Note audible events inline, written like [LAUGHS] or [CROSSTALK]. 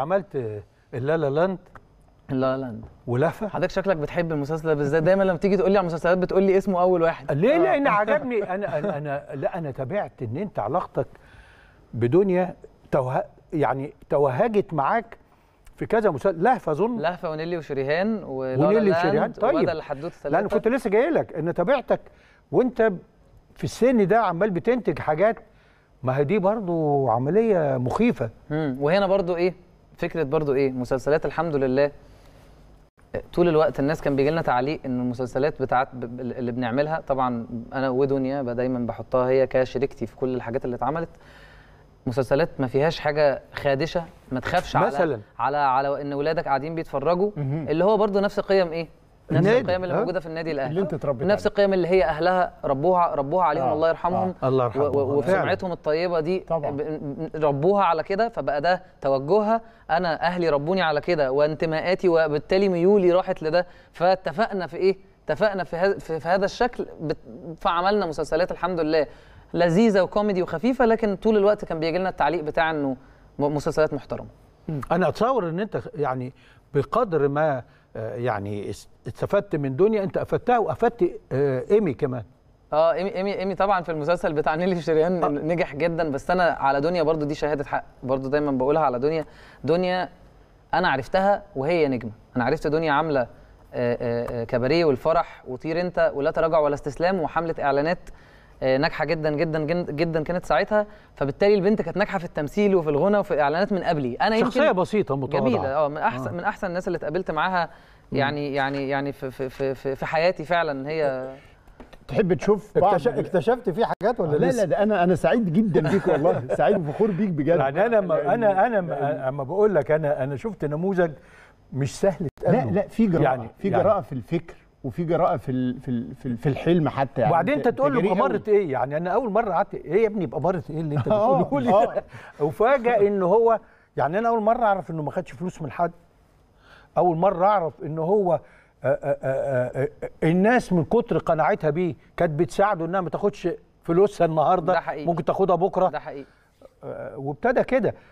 عملت اللا لا لاند لا لاند ولهفه حضرتك شكلك بتحب المسلسل ده بالذات دايما لما تيجي تقول لي على المسلسلات بتقول لي اسمه اول واحد ليه لان عجبني انا انا, لا انا تابعت ان انت علاقتك بدنيا توه... يعني توهجت معاك في كذا مسلسل لهفه اظن لهفه ونيلي وشريهان ونيلي وشريهان طيب وده الحدوته لا انا كنت لسه جاي لك ان تابعتك وانت في السن ده عمال بتنتج حاجات ما هي دي برضه عمليه مخيفه امم وهنا برضه ايه فكره برضو ايه مسلسلات الحمد لله طول الوقت الناس كان بيجي لنا تعليق ان المسلسلات بتاعت اللي بنعملها طبعا انا ودنيا دايما بحطها هي كشريكتي في كل الحاجات اللي اتعملت مسلسلات ما فيهاش حاجه خادشه ما تخافش مثلا على على على ان ولادك قاعدين بيتفرجوا اللي هو برضو نفس قيم ايه نفس القيم اللي موجوده في النادي الاهلي اللي انت تربيت نفس القيم اللي هي اهلها ربوها ربوها عليهم آه. الله يرحمهم آه. الله يرحمهم وسمعتهم الطيبه دي طبعا. ربوها على كده فبقى ده توجهها انا اهلي ربوني على كده وانتماءاتي وبالتالي ميولي راحت لده فاتفقنا في ايه اتفقنا في, في هذا الشكل فعملنا مسلسلات الحمد لله لذيذه وكوميدي وخفيفه لكن طول الوقت كان بيجي لنا التعليق بتاع انه مسلسلات محترمه انا اتصور ان انت يعني بقدر ما آه، يعني استفدت من دنيا انت افدتها وافدت آه، ايمي كمان اه ايمي ايمي ايمي طبعا في المسلسل بتاع نيلي شريان آه. نجح جدا بس انا على دنيا برضو دي شهاده حق برضو دايما بقولها على دنيا دنيا انا عرفتها وهي نجمه انا عرفت دنيا عامله آه، كباريه والفرح وطير انت ولا تراجع ولا استسلام وحمله اعلانات آه، ناجحه جدا جدا جدا كانت ساعتها فبالتالي البنت كانت ناجحه في التمثيل وفي الغنى وفي اعلانات من قبلي انا شخصيه بسيطه متواضعه جميله اه من احسن آه. من احسن الناس اللي اتقابلت معاها يعني يعني يعني في في في, في حياتي فعلا هي تحب تشوف اكتشفت فيه حاجات ولا آه، لا لا ده انا انا سعيد جدا بيك والله [LAUGHS] سعيد وفخور بيك بجد يعني انا ما يعني انا انا يعني اما بقول لك انا انا شفت نموذج مش سهل تقابله لا لا في جراءه يعني في يعني جراءه يعني في الفكر وفي جراءه في في في الحلم حتى يعني وبعدين انت تقول له اماره ايه يعني انا اول مره قعدت ايه يا ابني باماره ايه اللي انت [LAUGHS] آه، بتقوله لي آه. [LAUGHS] وفاجئ ان هو يعني انا اول مره اعرف انه ما خدش فلوس من حد اول مره اعرف ان هو آآ آه، آآ آآ الناس من كتر قناعتها بيه كانت بتساعده انها ما تاخدش فلوسها النهارده ده حقيقي. ممكن تاخدها بكره ده حقيقي وابتدى كده